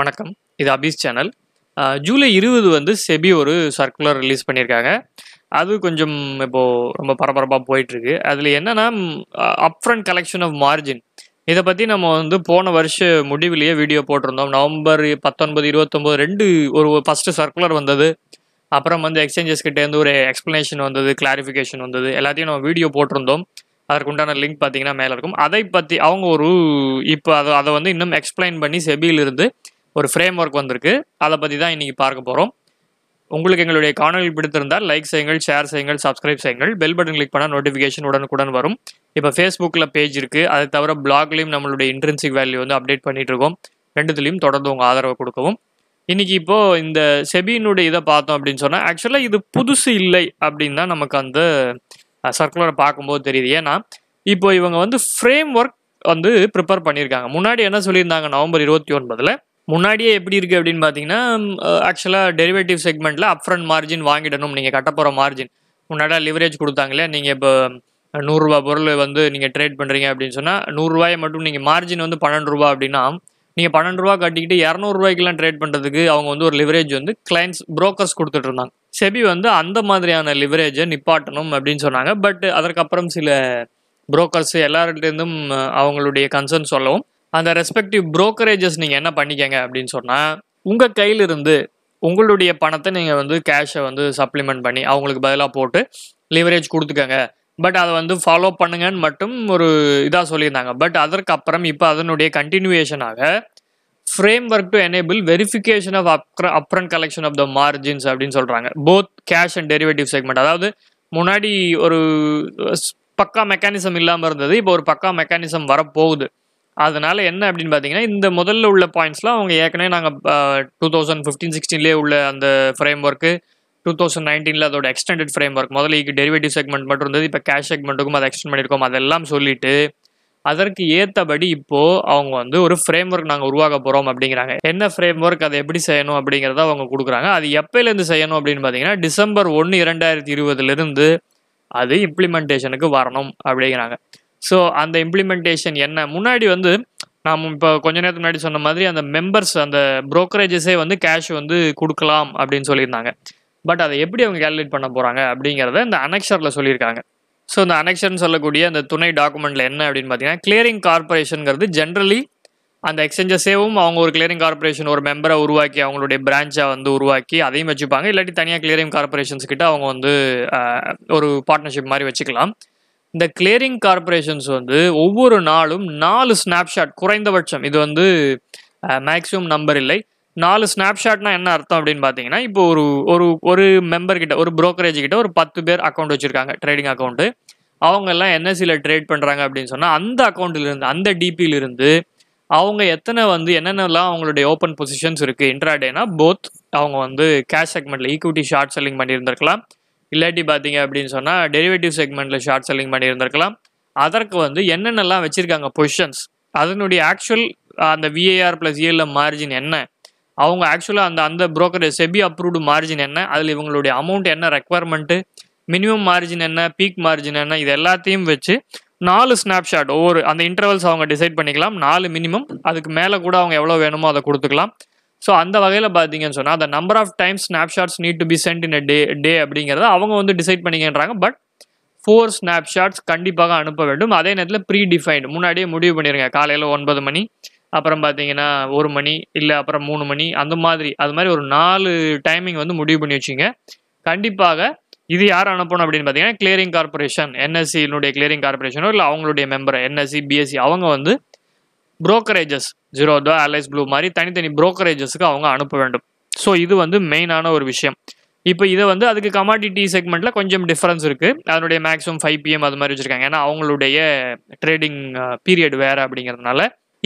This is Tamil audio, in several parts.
வணக்கம் இது அபீஸ் சேனல் ஜூலை இருபது வந்து செபி ஒரு சர்க்குலர் ரிலீஸ் பண்ணியிருக்காங்க அது கொஞ்சம் இப்போது ரொம்ப பரபரப்பாக போயிட்டுருக்கு அதில் என்னென்னா அப்ரண்ட் கலெக்ஷன் ஆஃப் மார்ஜின் இதை பற்றி நம்ம வந்து போன வருஷ முடிவிலேயே வீடியோ போட்டிருந்தோம் நவம்பர் பத்தொன்பது இருபத்தொம்போது ரெண்டு ஒரு ஃபஸ்ட்டு சர்க்குலர் வந்தது அப்புறம் வந்து எக்ஸ்சேஞ்சஸ்கிட்டேருந்து ஒரு எக்ஸ்ப்ளனேஷன் வந்தது கிளாரிஃபிகேஷன் வந்தது எல்லாத்தையும் நம்ம வீடியோ போட்டிருந்தோம் அதற்குண்டான லிங்க் பார்த்தீங்கன்னா மேலே இருக்கும் அதை பற்றி அவங்க ஒரு இப்போ அதை அதை வந்து இன்னும் எக்ஸ்பிளைன் பண்ணி செபியிலிருந்து ஒரு ஃப்ரேம் ஒர்க் வந்திருக்கு அதை பற்றி தான் இன்றைக்கி பார்க்க போகிறோம் உங்களுக்கு எங்களுடைய காணொலி பிடித்திருந்தால் லைக் செய்யுங்கள் ஷேர் செய்யுங்கள் சப்ஸ்கிரைப் செய்யுங்கள் பெல் பட்டன் கிளிக் பண்ணால் நோட்டிஃபிகேஷன் உடனுக்குடன் வரும் இப்போ ஃபேஸ்புக்கில் பேஜ் இருக்குது அதை தவிர பிளாக்லேயும் நம்மளுடைய இன்ட்ரென்சிக் வேல்யூ வந்து அப்டேட் பண்ணிகிட்ருக்கோம் ரெண்டுத்துலேயும் தொடர்ந்து உங்கள் ஆதரவு கொடுக்கவும் இன்றைக்கி இப்போது இந்த செபியினுடைய இதை பார்த்தோம் அப்படின்னு சொன்னால் ஆக்சுவலாக இது புதுசு இல்லை அப்படின்னு தான் நமக்கு அந்த சர்க்குலரை பார்க்கும்போது தெரியுது ஏன்னா இப்போ இவங்க வந்து ஃப்ரேம் ஒர்க் வந்து ப்ரிப்பேர் பண்ணியிருக்காங்க முன்னாடி என்ன சொல்லியிருந்தாங்க நவம்பர் இருபத்தி ஒன்பதில் முன்னாடியே எப்படி இருக்குது அப்படின்னு பார்த்தீங்கன்னா ஆக்சுவலாக டெரிவேட்டிவ் செக்மெண்ட்டில் அப்ரண்ட் மார்ஜின் வாங்கிடணும் நீங்கள் கட்ட மார்ஜின் முன்னாடியே லிவரேஜ் கொடுத்தாங்களே நீங்கள் இப்போ நூறுரூவா பொருள் வந்து நீங்கள் ட்ரேட் பண்ணுறீங்க அப்படின்னு சொன்னால் நூறுரூவாயை மட்டும் நீங்கள் மார்ஜின் வந்து பன்னெண்டு ரூபா அப்படின்னா நீங்கள் பன்னெண்டு ரூபா கட்டிக்கிட்டு இரநூறுவாய்க்கெலாம் ட்ரேட் பண்ணுறதுக்கு அவங்க வந்து ஒரு லிவரேஜ் வந்து கிளைண்ட்ஸ் ப்ரோக்கர்ஸ் கொடுத்துட்டு இருந்தாங்க செபி வந்து அந்த மாதிரியான லிவரேஜை நிப்பாட்டணும் அப்படின்னு சொன்னாங்க பட் அதற்கப்புறம் சில புரோக்கர்ஸ் எல்லார்கிட்டேருந்தும் அவங்களுடைய கன்சர்ன் சொல்லவும் அந்த ரெஸ்பெக்டிவ் ப்ரோக்கரேஜஸ் நீங்கள் என்ன பண்ணிக்கங்க அப்படின்னு சொன்னால் உங்கள் கையிலிருந்து உங்களுடைய பணத்தை நீங்கள் வந்து கேஷை வந்து சப்ளிமெண்ட் பண்ணி அவங்களுக்கு பதிலாக போட்டு லிவரேஜ் கொடுத்துக்கங்க பட் அதை வந்து ஃபாலோ பண்ணுங்கன்னு மட்டும் ஒரு இதாக சொல்லியிருந்தாங்க பட் அதற்கப்புறம் இப்போ அதனுடைய கண்டினியூவேஷனாக frame work to enable verification of அப்ர upfront collection of the margins அப்படின்னு சொல்கிறாங்க both cash and derivative segment அதாவது முன்னாடி ஒரு பக்கா மெக்கானிசம் இல்லாமல் இருந்தது இப்போ ஒரு பக்கா மெக்கானிசம் வரப்போகுது அதனால் என்ன அப்படின்னு பார்த்தீங்கன்னா இந்த முதல்ல உள்ள பாயிண்ட்ஸ்லாம் அவங்க ஏற்கனவே நாங்கள் டூ தௌசண்ட் ஃபிஃப்டீன் சிக்ஸ்டீன்லேயே உள்ள அந்த ஃப்ரேம் ஒர்க்கு டூ தௌசண்ட் நைன்டீனில் அதோட எக்ஸ்டெண்டட் ஃப்ரேம் ஒர்க் முதல்ல இங்கே டெரிவேட்டிவ் செக்மெண்ட் மட்டும் இருந்தது இப்போ கேஷ் செக்மெண்ட்டுக்கும் அதை எக்ஸ்டெண்ட் பண்ணியிருக்கோம் அதெல்லாம் சொல்லிட்டு அதற்கு ஏற்றபடி இப்போது அவங்க வந்து ஒரு ஃப்ரேம் ஒர்க் நாங்கள் உருவாக்க போகிறோம் அப்படிங்கிறாங்க என்ன ஃப்ரேம் ஒர்க் அதை எப்படி செய்யணும் அப்படிங்கிறத அவங்க கொடுக்குறாங்க அது எப்போலேருந்து செய்யணும் அப்படின்னு பார்த்தீங்கன்னா டிசம்பர் ஒன்று இரண்டாயிரத்தி இருபதுலேருந்து அது இம்ப்ளிமெண்டேஷனுக்கு வரணும் அப்படிங்கிறாங்க ஸோ அந்த இம்ப்ளிமெண்டேஷன் என்ன முன்னாடி வந்து நாம் இப்போ கொஞ்ச நேரத்துக்கு முன்னாடி சொன்ன மாதிரி அந்த மெம்பர்ஸ் அந்த ப்ரோக்கரேஜஸே வந்து கேஷ் வந்து கொடுக்கலாம் அப்படின்னு சொல்லியிருந்தாங்க பட் அதை எப்படி அவங்க கேல்குலேட் பண்ண போகிறாங்க அப்படிங்கிறத இந்த அனெக்ஷரில் சொல்லியிருக்காங்க ஸோ இந்த அனெக்ஷன் சொல்லக்கூடிய அந்த துணை டாக்குமெண்ட்டில் என்ன அப்படின்னு பார்த்தீங்கன்னா கிளியரிங் கார்பரேஷனுங்கிறது ஜென்ரலி அந்த எக்ஸ்சேஞ்சஸேவும் அவங்க ஒரு கிளியரிங் கார்பரேஷன் ஒரு மெம்பரை உருவாக்கி அவங்களுடைய பிரான்ச்சை வந்து உருவாக்கி அதையும் வச்சுப்பாங்க இல்லாட்டி தனியாக கிளியரிங் கார்பரேஷன்ஸ் கிட்ட அவங்க வந்து ஒரு பார்ட்னர்ஷிப் மாதிரி வச்சுக்கலாம் இந்த கிளியரிங் கார்பரேஷன்ஸ் வந்து ஒவ்வொரு நாளும் நாலு ஸ்னாப்ஷாட் குறைந்தபட்சம் இது வந்து மேக்ஸிமம் நம்பர் இல்லை நாலு ஸ்னாப்ஷாட்னா என்ன அர்த்தம் அப்படின்னு பார்த்தீங்கன்னா இப்போ ஒரு ஒரு ஒரு மெம்பர் கிட்ட ஒரு ப்ரோக்கரேஜ் கிட்ட ஒரு பத்து பேர் அக்கௌண்ட் வச்சுருக்காங்க ட்ரேடிங் அக்கௌண்ட் அவங்க எல்லாம் என்எஸ்சியில் e ட்ரேட் பண்ணுறாங்க அப்படின்னு சொன்னால் அந்த அக்கௌண்ட்லேருந்து அந்த டிபியிலிருந்து அவங்க எத்தனை வந்து என்னென்னலாம் அவங்களுடைய ஓப்பன் பொசிஷன்ஸ் இருக்குது இன்ட்ராடேனா போத் அவங்க வந்து கேஷ் செக்மெண்ட்டில் ஈக்விட்டி ஷார்ட் செல்லிங் பண்ணியிருந்திருக்கலாம் இல்லாட்டி பார்த்தீங்க அப்படின்னு சொன்னால் டெரிவேட்டிவ் செக்மெண்ட்டில் ஷார்ட் செல்லிங் பண்ணியிருந்திருக்கலாம் அதற்கு வந்து என்னென்னலாம் வச்சுருக்காங்க பொசிஷன்ஸ் அதனுடைய ஆக்சுவல் அந்த விஏஆர் ப்ளஸ் இஎல்எம் மார்ஜின் என்ன அவங்க ஆக்சுவலாக அந்த அந்த புரோக்கர் செபி அப்ரூவ்டு மார்ஜின் என்ன அதில் இவங்களுடைய அமௌண்ட் என்ன ரெக்குவயர்மெண்ட்டு மினிமம் மார்ஜின் என்ன பீக் மார்ஜின் என்ன இது எல்லாத்தையும் வச்சு நாலு ஸ்னாப்ஷாட் ஒவ்வொரு அந்த இன்டர்வல்ஸ் அவங்க டிசைட் பண்ணிக்கலாம் நாலு மினிமம் அதுக்கு மேலே கூட அவங்க எவ்வளோ வேணுமோ அதை கொடுத்துக்கலாம் ஸோ அந்த வகையில் பார்த்தீங்கன்னு சொன்னால் அந்த number of times snapshots need to be sent in a day day அப்படிங்கிறத அவங்க வந்து டிசைட் பண்ணிக்கின்றாங்க பட் ஃபோர் ஸ்னாப்ஷாட்ஸ் கண்டிப்பாக அனுப்ப வேண்டும் அதே நேரத்தில் ப்ரீ டிஃபைன்டு முன்னாடியே முடிவு பண்ணிடுங்க காலையில் ஒன்பது மணி அப்புறம் பார்த்தீங்கன்னா ஒரு மணி இல்லை அப்புறம் மூணு மணி அந்த மாதிரி அது மாதிரி ஒரு நாலு டைமிங் வந்து முடிவு பண்ணி வச்சுங்க கண்டிப்பாக இது யார் அனுப்பணும் அப்படின்னு பார்த்தீங்கன்னா கிளியரிங் கார்பரேஷன் என்எஸ்சியினுடைய கிளியரிங் கார்பரேஷனோ இல்லை அவங்களுடைய மெம்பர் என்எஸ்சி பிஎஸ்சி அவங்க வந்து புரோக்கரேஜஸ் ஜீரோதா அலைஸ் ப்ளூ மாதிரி தனித்தனி புரோக்கரேஜஸ்க்கு அவங்க அனுப்ப வேண்டும் ஸோ இது வந்து மெயினான ஒரு விஷயம் இப்போ இதை வந்து அதுக்கு கமாடிட்டி செக்மெண்ட்டில் கொஞ்சம் டிஃப்ரென்ஸ் இருக்குது அதனுடைய மேக்ஸிமம் ஃபைவ் பிஎம் அது மாதிரி வச்சுருக்காங்க ஏன்னா அவங்களுடைய ட்ரேடிங் பீரியட் வேறு அப்படிங்கிறதுனால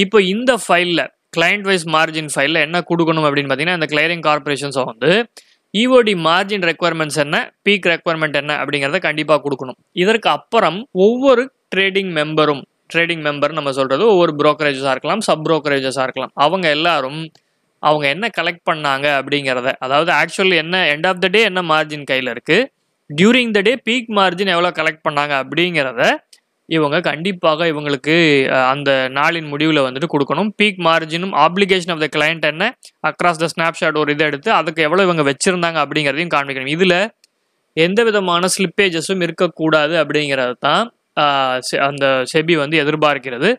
இப்போ இந்த ஃபைலில் கிளைண்ட் வைஸ் மார்ஜின் ஃபைலில் என்ன கொடுக்கணும் அப்படின்னு பார்த்தீங்கன்னா இந்த கிளியரிங் கார்பரேஷன்ஸை வந்து இஓடி மார்ஜின் ரெக்குவயர்மெண்ட்ஸ் என்ன பீக் ரெக்குவயர்மெண்ட் என்ன அப்படிங்கிறத கண்டிப்பாக கொடுக்கணும் இதற்கு அப்புறம் ஒவ்வொரு ட்ரேடிங் மெம்பரும் ட்ரேடிங் மெம்பர் நம்ம சொல்கிறது ஒவ்வொரு புரோக்கரேஜஸாக இருக்கலாம் சப் புரோக்கரேஜஸாக இருக்கலாம் அவங்க எல்லாரும் அவங்க என்ன கலெக்ட் பண்ணாங்க அப்படிங்கிறத அதாவது ஆக்சுவல் என்ன எண்ட் ஆஃப் த டே என்ன மார்ஜின் கையில் இருக்குது during the day peak margin எவ்வளோ கலெக்ட் பண்ணாங்க அப்படிங்கிறத இவங்க கண்டிப்பாக இவங்களுக்கு அந்த நாளின் முடிவில் வந்துட்டு கொடுக்கணும் பீக் மார்ஜினும் ஆப்ளிகேஷன் ஆஃப் த கிளைண்ட் என்ன அக்ராஸ் த ஸ்னாப்ஷாட் ஒரு இதை எடுத்து அதுக்கு எவ்வளோ இவங்க வச்சுருந்தாங்க அப்படிங்கிறதையும் காண்பிக்கணும் இதில் எந்த விதமான ஸ்லிப்பேஜஸும் இருக்கக்கூடாது அப்படிங்கிறது தான் அந்த செபி வந்து எதிர்பார்க்கிறது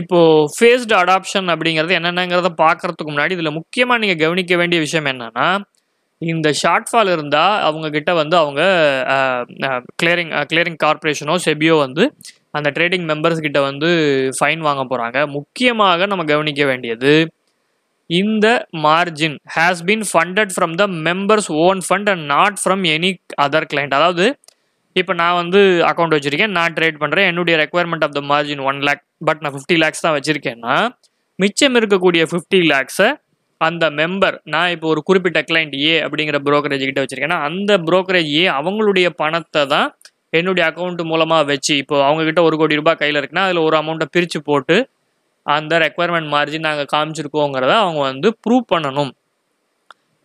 இப்போ ஃபேஸ்டு அடாப்ஷன் அப்படிங்கிறது என்னென்னங்கிறத பார்க்கறதுக்கு முன்னாடி இதில் முக்கியமாக நீங்கள் கவனிக்க வேண்டிய விஷயம் என்னன்னா இந்த ஷார்ட்ஃபால் இருந்தால் அவங்கக்கிட்ட வந்து அவங்க கிளியரிங் கிளியரிங் கார்பரேஷனோ செபியோ வந்து அந்த ட்ரேடிங் மெம்பர்ஸ் கிட்ட வந்து ஃபைன் வாங்க போகிறாங்க முக்கியமாக நம்ம கவனிக்க வேண்டியது இந்த margin has been funded from the members own fund and not from any other client அதாவது இப்போ நான் வந்து அக்கௌண்ட் வச்சுருக்கேன் நான் ட்ரேட் பண்ணுறேன் என்னுடைய requirement of the margin one lakh but நான் ஃபிஃப்டி லேக்ஸ் தான் வச்சுருக்கேன்னா மிச்சம் இருக்கக்கூடிய ஃபிஃப்டி லேக்ஸை அந்த மெம்பர் நான் இப்போ ஒரு குறிப்பிட்ட கிளைண்ட் ஏ அப்படிங்கிற ப்ரோக்கரேஜ் கிட்ட வச்சிருக்கேன்னா அந்த ப்ரோக்கரேஜ் ஏ அவங்களுடைய பணத்தை தான் என்னுடைய அக்கௌண்ட் மூலமாக வச்சு இப்போ அவங்கக்கிட்ட ஒரு கோடி ரூபாய் கையில் இருக்குன்னா அதில் ஒரு அமௌண்ட்டை பிரித்து போட்டு அந்த ரெக்குவயர்மெண்ட் மார்ஜின் நாங்கள் காமிச்சிருக்கோங்கிறத அவங்க வந்து ப்ரூவ் பண்ணணும்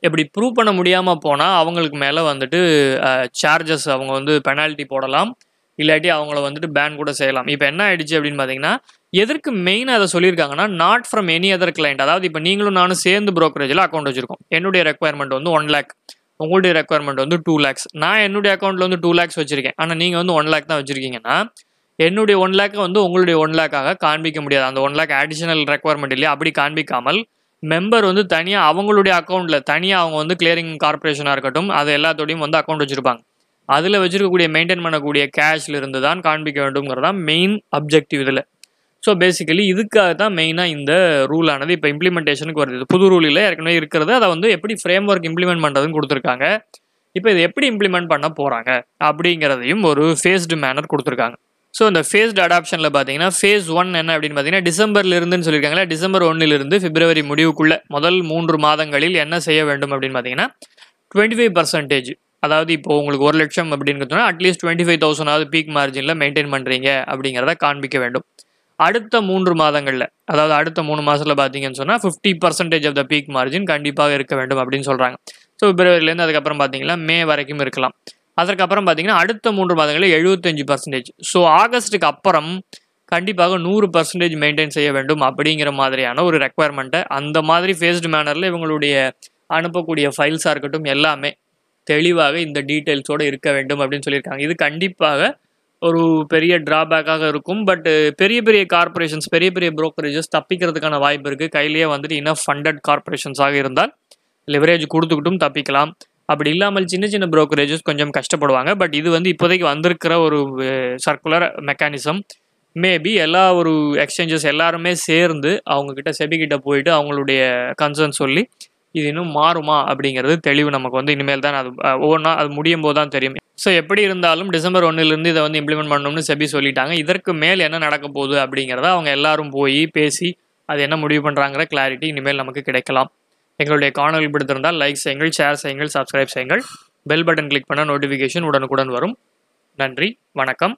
இப்படி ப்ரூவ் பண்ண முடியாமல் போனால் அவங்களுக்கு மேலே வந்துட்டு சார்ஜஸ் அவங்க வந்து பெனால்ட்டி போடலாம் இல்லாட்டி அவங்கள வந்துட்டு பேன் கூட செய்யலாம் இப்போ என்ன ஆயிடுச்சு அப்படின்னு பார்த்தீங்கன்னா எதற்கு மெயின் அதை சொல்லியிருக்காங்கன்னா not from any other client அதாவது இப்போ நீங்களும் நானும் சேர்ந்து ப்ரோக்கரேஜில் அக்கௌண்ட் வச்சுருக்கோம் என்னுடைய ரெக்குவயர்மெண்ட் வந்து ஒன் லேக் உங்களுடைய ரெக்குவயர்மெண்ட் வந்து டூ லேக்ஸ் நான் என்னுடைய அக்கௌண்ட்டில் வந்து டூ லேக்ஸ் வச்சிருக்கேன் ஆனால் நீங்கள் வந்து ஒன் லேக் தான் வச்சுருக்கீங்கன்னா என்னுடைய ஒன் லேக்கை வந்து உங்களுடைய ஒன் லேக்காக காண்பிக்க முடியாது அந்த ஒன் லேக் அடிஷனல் ரெக்குவயர்மெண்ட் இல்லையா அப்படி காண்பிக்காமல் மெம்பர் வந்து தனியாக அவங்களுடைய அக்கௌண்ட்டில் தனியாக அவங்க வந்து கிளியரிங் கார்பரேஷனாக இருக்கட்டும் அது எல்லாத்தோடையும் வந்து அக்கௌண்ட் வச்சுருப்பாங்க அதில் வச்சுருக்கக்கூடிய மெயின்டைன் பண்ணக்கூடிய கேஷில் இருந்து தான் காண்பிக்க வேண்டும்ங்கிறது தான் மெயின் அப்ஜெக்டிவ் இதில் ஸோ பேசிக்கலி இதுக்காக தான் மெயினாக இந்த ரூலானது இப்போ இம்ப்ளிமெண்டேஷனுக்கு வருது புது ரூலில் ஏற்கனவே இருக்கிறது அதை வந்து எப்படி ஃப்ரேம் ஒர்க் இம்ப்ளிமெண்ட் பண்ணுறதுன்னு கொடுத்துருக்காங்க இப்போ இதை எப்படி இம்ப்ளிமெண்ட் பண்ண போகிறாங்க அப்படிங்கிறதையும் ஒரு ஃபேஸ்டு மேனர் கொடுத்துருக்காங்க ஸோ இந்த ஃபேஸ்ட் அடாப்ஷனில் பார்த்தீங்கன்னா ஃபேஸ் ஒன் என்ன அப்படின்னு பார்த்தீங்கன்னா டிசம்பர்லேருந்துன்னு சொல்லியிருக்காங்க டிசம்பர் ஒன்னிலிருந்து பிப்ரவரி முடிவுக்குள்ளே முதல் மூன்று மாதங்களில் என்ன செய்ய வேண்டும் அப்படின்னு பார்த்தீங்கன்னா டுவெண்ட்டி ஃபைவ் பர்சன்டேஜ் அதாவது இப்போ உங்களுக்கு ஒரு லட்சம் அப்படின்னு அட்லீஸ்ட் டுவெண்ட்டி ஃபைவ் தௌசண்டாவது பீக் மார்ஜினில் மெயின்டைன் பண்ணுறீங்க அப்படிங்கிறத காண்பிக்க வேண்டும் அடுத்த மூன்று மாதங்களில் அதாவது அடுத்த மூணு மாதத்தில் பார்த்தீங்கன்னு சொன்னால் fifty percentage of the peak margin கண்டிப்பாக இருக்க வேண்டும் அப்படின்னு சொல்கிறாங்க ஸோ பிப்ரவரியிலேருந்து அதுக்கப்புறம் பார்த்தீங்கன்னா மே வரைக்கும் இருக்கலாம் அதற்கப்புறம் பார்த்தீங்கன்னா அடுத்த மூன்று மாதங்களில் எழுபத்தஞ்சு பர்சன்டேஜ் ஸோ ஆகஸ்ட்டுக்கு அப்புறம் கண்டிப்பாக நூறு பர்சன்டேஜ் மெயின்டைன் செய்ய வேண்டும் அப்படிங்கிற மாதிரியான ஒரு ரெக்குவயர்மெண்ட்டை அந்த மாதிரி ஃபேஸ்டு மேனரில் இவங்களுடைய அனுப்பக்கூடிய ஃபைல்ஸாக இருக்கட்டும் எல்லாமே தெளிவாக இந்த டீட்டெயில்ஸோடு இருக்க வேண்டும் அப்படின்னு சொல்லியிருக்காங்க இது கண்டிப்பாக ஒரு பெரிய ட்ராபேக்காக இருக்கும் பட் பெரிய பெரிய கார்பரேஷன்ஸ் பெரிய பெரிய ப்ரோக்கரேஜஸ் தப்பிக்கிறதுக்கான வாய்ப்பு இருக்குது கையிலேயே வந்துட்டு இன்னும் ஃபண்டட் கார்பரேஷன்ஸாக இருந்தால் லிவரேஜ் கொடுத்துக்கிட்டும் தப்பிக்கலாம் அப்படி இல்லாமல் சின்ன சின்ன ப்ரோக்கரேஜஸ் கொஞ்சம் கஷ்டப்படுவாங்க பட் இது வந்து இப்போதைக்கு வந்திருக்கிற ஒரு சர்க்குலர் மெக்கானிசம் மேபி எல்லா ஒரு எக்ஸ்சேஞ்சஸ் எல்லாருமே சேர்ந்து அவங்கக்கிட்ட செபிகிட்ட போயிட்டு அவங்களுடைய கன்சர்ன் சொல்லி இது இன்னும் மாறுமா அப்படிங்கிறது தெளிவு நமக்கு வந்து இனிமேல் தான் அது ஒவ்வொன்றா அது முடியும் போது தான் தெரியும் ஸோ எப்படி இருந்தாலும் டிசம்பர் ஒன்றுலேருந்து இதை வந்து இம்ப்ளிமெண்ட் பண்ணணும்னு செபி சொல்லிட்டாங்க இதற்கு மேல் என்ன நடக்க போகுது அப்படிங்கிறத அவங்க எல்லாரும் போய் பேசி அது என்ன முடிவு பண்ணுறாங்கிற கிளாரிட்டி இனிமேல் நமக்கு கிடைக்கலாம் எங்களுடைய காணொலி பிடித்திருந்தால் லைக் செய்யுங்கள் ஷேர் செய்யுங்கள் சப்ஸ்கிரைப் செய்யுங்கள் பெல் பட்டன் கிளிக் பண்ண நோட்டிஃபிகேஷன் உடனுக்குடன் வரும் நன்றி வணக்கம்